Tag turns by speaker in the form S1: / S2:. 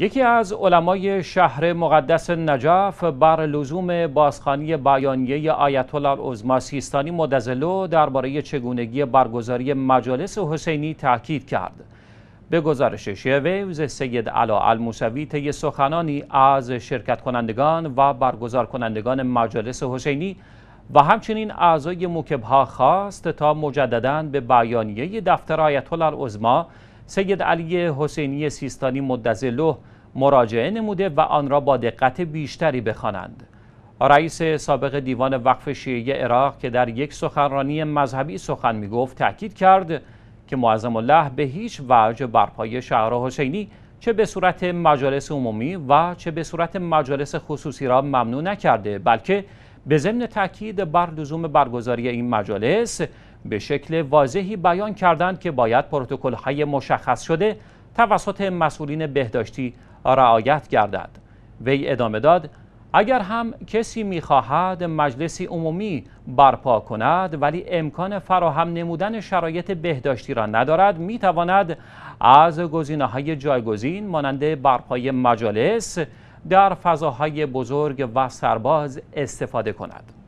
S1: یکی از علمای شهر مقدس نجف بر لزوم بازخانی بیانیه آیت الله العظما سیستانی مدزلو درباره چگونگی برگزاری مجالس حسینی تاکید کرد. به گزارش شیویوز سید علا الموسوی طی سخنانی از شرکت کنندگان و برگزار کنندگان مجالس حسینی و همچنین اعضای ها خواست تا مجددا به بیانیه دفتر آیت الله العظما سید علی حسینی سیستانی مدزلو مراجعه نموده و آن را با دقت بیشتری بخوانند. رئیس سابق دیوان وقف شیعه عراق که در یک سخنرانی مذهبی سخن می گفت تأکید کرد که معظم الله به هیچ وجه برپای شهر حسینی چه به صورت مجالس عمومی و چه به صورت مجالس خصوصی را ممنوع نکرده بلکه به ضمن تاکید بر لزوم برگزاری این مجالس به شکل واضحی بیان کردند که باید پروتکل های مشخص شده توسط مسئولین بهداشتی رعایت گردد وی ادامه داد اگر هم کسی میخواهد مجلسی عمومی برپا کند ولی امکان فراهم نمودن شرایط بهداشتی را ندارد میتواند از گزینه های جایگزین مانند برپای مجالس در فضاهای بزرگ و سرباز استفاده کند